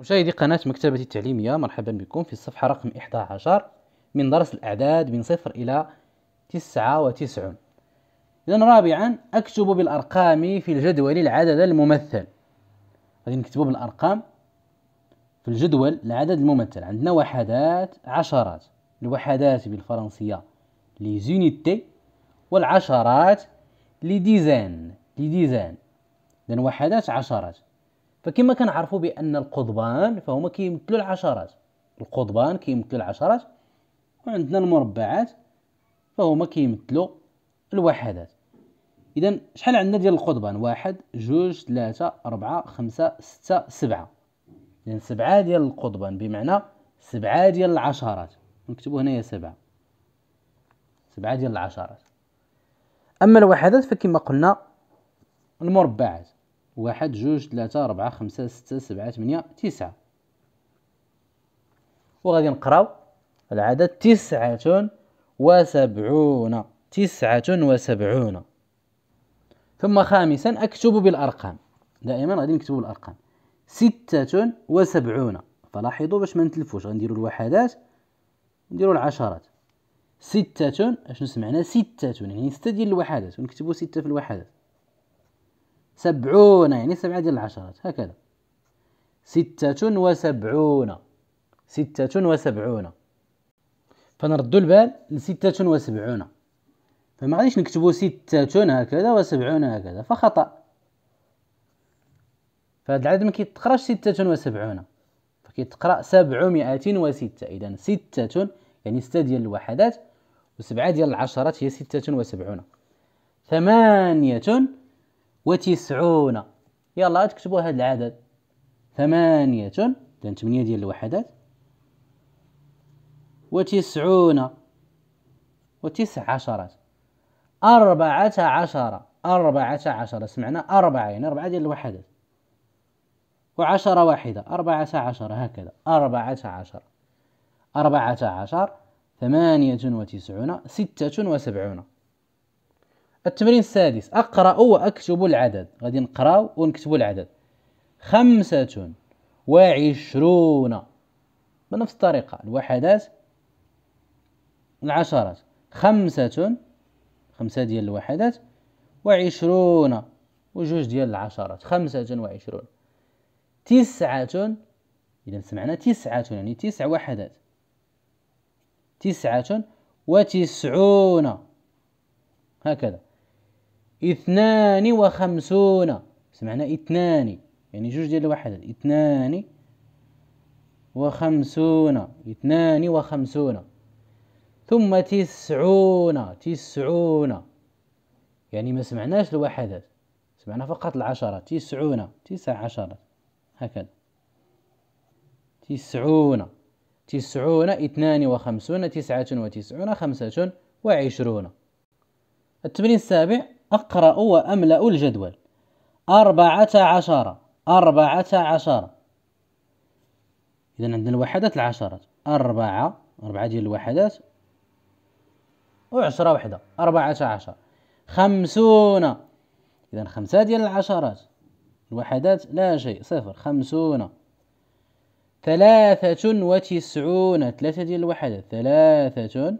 مشاهدي قناة مكتبتي التعليمية مرحبا بكم في الصفحة رقم 11 من درس الأعداد من صفر إلى تسعة وتسعون إذا رابعا أكتب بالأرقام في الجدول العدد الممثل غادي نكتبو بالأرقام في الجدول العدد الممثل عندنا وحدات عشرات الوحدات بالفرنسية لي زونيتي والعشرات لي ديزان لي ديزان إذا وحدات عشرات فكما كنعرفوا بان القضبان فهما كيمثلوا العشرات القضبان كيمثلوا العشرات وعندنا المربعات فهما كيمثلوا الوحدات اذا شحال عندنا ديال القضبان واحد جوج ثلاثة أربعة خمسة ستة سبعة اذا سبعة ديال القضبان بمعنى سبعة ديال العشرات نكتبوا هنايا سبعة سبعة ديال العشرات اما الوحدات فكما قلنا المربعات واحد جوج ثلاثة أربعة خمسة ستة سبعة ثمانية تسعة وغادي نقراو العدد تسعة وسبعون تسعة وسبعون ثم خامسا أكتب بالأرقام دائما غادي نكتبو بالأرقام ستة وسبعون فلاحظوا باش ما نتلفوش غنديروا الوحدات نديروا العشرات ستة اشنو سمعنا ستة يعني ستة ديال الوحدات ونكتبوا ستة في الوحدات سبعون يعني سبعة ديال العشرات هكذا ستة وسبعون ستة وسبعون فنردوا البال لستة وسبعون فما غاديش نكتبوا ستة هكذا وسبعون هكذا فخطأ فهاد العدد ما كيتقراش ستة وسبعون فكيتقرا سبعمائة وستة إذا ستة يعني ستة ديال الوحدات وسبعة ديال العشرات هي ستة وسبعون ثمانية وتسعون يلا تكتبوا هذا العدد ثمانية لأن ثمانية ديال الوحدات وتسعون وتسع عشرات أربعة عشر أربعة عشر سمعنا أربعة يعني أربعة ديال الوحدات وعشرة واحدة أربعة عشر هكذا أربعة عشر أربعة عشر ثمانية وتسعون ستة وسبعون التمرين السادس أقرأ وأكتب العدد غادي نقراو ونكتبوا العدد خمسة وعشرون بنفس الطريقة الوحدات العشرات خمسة خمسة ديال الوحدات وعشرون وجوج ديال العشرات خمسة وعشرون تسعة إذا سمعنا تسعة يعني تسع وحدات تسعة وتسعون هكذا اثنان وخمسون سمعنا اثنان يعني جوج ديال الوحدات اثنان وخمسون اثنان وخمسون ثم تسعون تسعون يعني ما سمعناش الوحدات سمعنا فقط العشرة تسعون تسع عشرة هكذا تسعون تسعون اثنان وخمسون تسعة وتسعون خمسة وعشرون التمرين السابع أقرأ وأملأ الجدول أربعة عشرة أربعة عشرة إذا عندنا الوحدات العشرات أربعة أربعة ديال الوحدات وعشرة وحدة أربعة عشر خمسون إذا خمسة ديال العشرات الوحدات لا شيء صفر خمسون ثلاثة وتسعون ثلاثة ديال الوحدات ثلاثة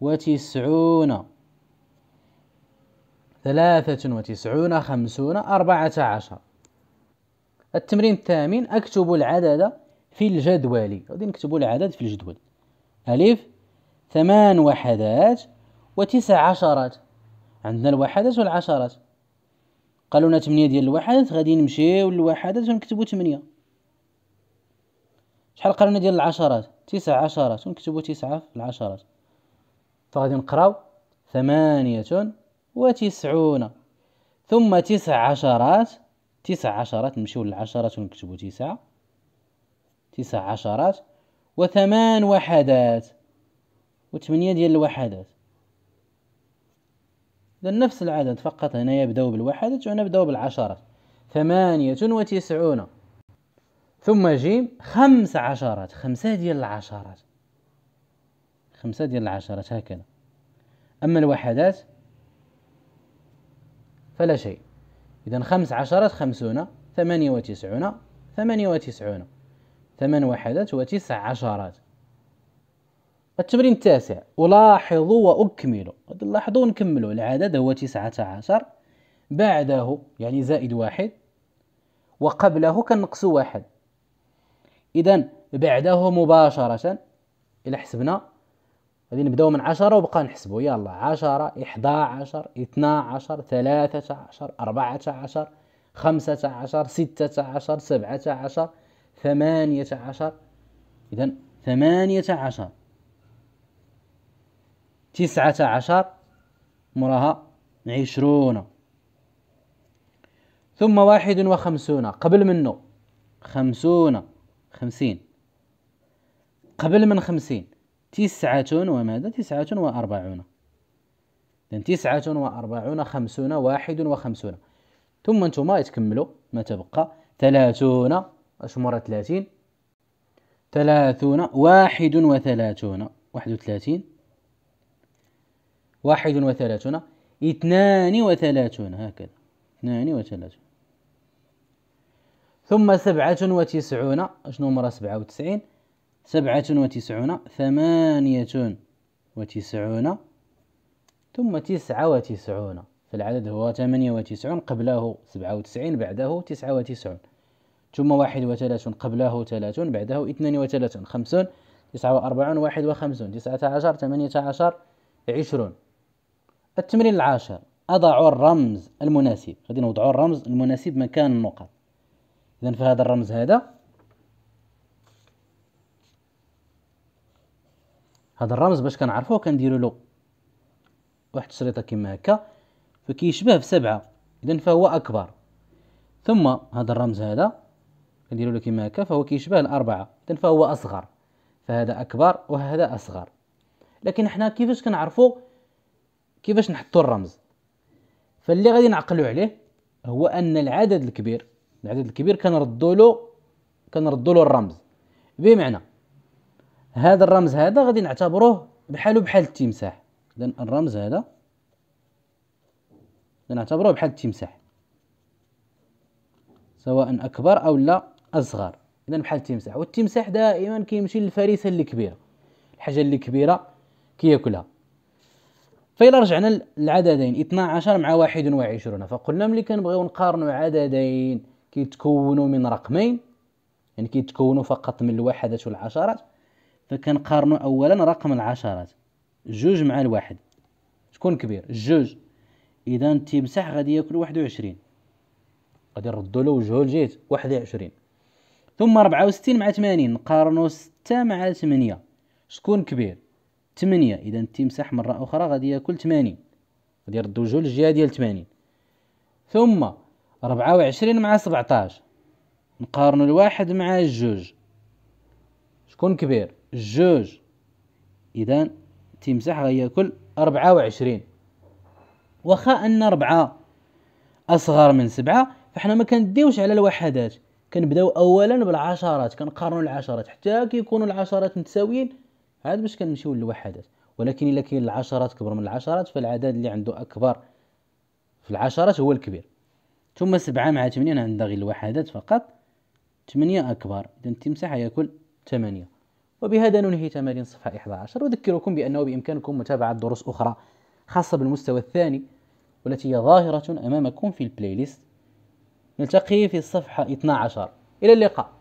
وتسعون ثلاثة وتسعون خمسون أربعة عشر التمرين الثامن أكتب العدد في الجدول غادي نكتبو العدد في الجدول ألف ثمان وحدات وتسع عشرات عندنا الوحدات والعشرات قالوا لنا 8 ديال الوحدات غادي نمشيو للوحدات ونكتبوا 8 شحال قالوا لنا ديال العشرات تسع عشرات ونكتبوا تسعة في العشرات فغادي نقراو ثمانية وتسعون ثم تسع عشرات تسع عشرات نمشيو للعشرات ونكتبو تسعة تسع عشرات وثمان وحدات وثمانية ديال الوحدات إذا نفس العدد فقط هنا يبداو بالوحدات وهنا بداو بالعشرات ثمانية وتسعون ثم جيم خمس عشرات خمسة ديال العشرات خمسة ديال العشرات هكذا أما الوحدات فلا شيء إذا خمس عشرة خمسون ثمانية وتسعون ثمانية وتسعون ثمان وحدات وتسع عشرات التمرين التاسع ألاحظ وأكمل لاحظوا ونكملوا العدد هو تسعة عشر بعده يعني زائد واحد وقبله كنقص واحد إذا بعده مباشرة إلى حسبنا غادي نبداو من عشرة وبقى نحسبو يلا عشرة إحدى عشر اثنا عشر ثلاثة عشر أربعة عشر خمسة عشر ستة عشر سبعة عشر ثمانية عشر إذا ثمانية عشر تسعة عشر مراها عشرون ثم واحد وخمسون قبل منه خمسون خمسين قبل من خمسين تسعة وماذا تسعة وأربعون إذن تسعة وأربعون خمسون واحد وخمسون ثم نتوما تكملوا ما تبقى ثلاثون أش مرة ثلاثين ثلاثون واحد وثلاثون واحد وثلاثين واحد وثلاثون اثنان وثلاثون هكذا اثنان وثلاثون ثم سبعة وتسعون أشنو مرة سبعة وتسعين سبعة وتسعون ثمانية وتسعون ثم تسعة وتسعون فالعدد هو ثمانية وتسعون قبله سبعة وتسعين بعده تسعة وتسعون ثم واحد وثلاثون قبله ثلاثون بعده اثنان وثلاثون خمسون تسعة وأربعون واحد وخمسون تسعة عشر ثمانية عشر عشرون التمرين العاشر أضع الرمز المناسب غادي نوضعو الرمز المناسب مكان النقط إذا هذا الرمز هذا هذا الرمز باش كنعرفوه كنديرو له واحد الشريطه كما هكا فكيشبه بسبعة اذا فهو اكبر ثم هذا الرمز هذا كنديرو له كما هكا فهو كيشبه الاربعة اذا فهو اصغر فهذا اكبر وهذا اصغر لكن حنا كيفاش كنعرفوا كيفاش نحطوا الرمز فاللي غادي نعقلوا عليه هو ان العدد الكبير العدد الكبير كنردوا له كنردوا له الرمز بمعنى هذا الرمز هذا غادي نعتبروه بحاله بحال التمساح اذا الرمز هذا نعتبروه بحال التمساح سواء اكبر او لا اصغر اذا بحال التمساح والتمساح دائما كيمشي للفريسه الكبيره الحاجه اللي كبيره كياكلها فإلا رجعنا للعددين 12 مع 21 فقلنا ملي كنبغيو نقارنوا عددين كيتكونوا من رقمين يعني كيتكونوا فقط من الواحدات والعشرات فكنقارنوا اولا رقم العشرات جوج مع الواحد شكون كبير جوج اذا التمساح غادي ياكل واحد وعشرين غادي نردو له وجهه لجهه واحد وعشرين ثم ربعة وستين مع ثمانين نقارنو ستة مع ثمانية شكون كبير ثمانية اذا التمساح مرة اخرى غادي ياكل ثمانين غادي يردو وجهه لجهة ديال ثمانين ثم ربعة وعشرين مع سبعتاش نقارنو الواحد مع الجوج شكون كبير جوج إذا التمساح غياكل أربعة وعشرين واخا أن أربعة أصغر من سبعة فحنا ما كنديوش على الوحدات كنبداو أولا بالعشرات كنقارنوا العشرات حتى كيكونوا العشرات متساويين عاد باش كنمشيو للوحدات ولكن إلا كاين العشرات كبر من العشرات فالعدد اللي عنده أكبر في العشرات هو الكبير ثم سبعة مع ثمانية عندها غير الوحدات فقط ثمانية أكبر إذا التمساح يأكل ثمانية وبهذا ننهي تمارين صفحة 11 وأذكركم بأنه بإمكانكم متابعة دروس أخرى خاصة بالمستوى الثاني والتي هي ظاهرة أمامكم في البلاي ليست نلتقي في الصفحة 12 إلى اللقاء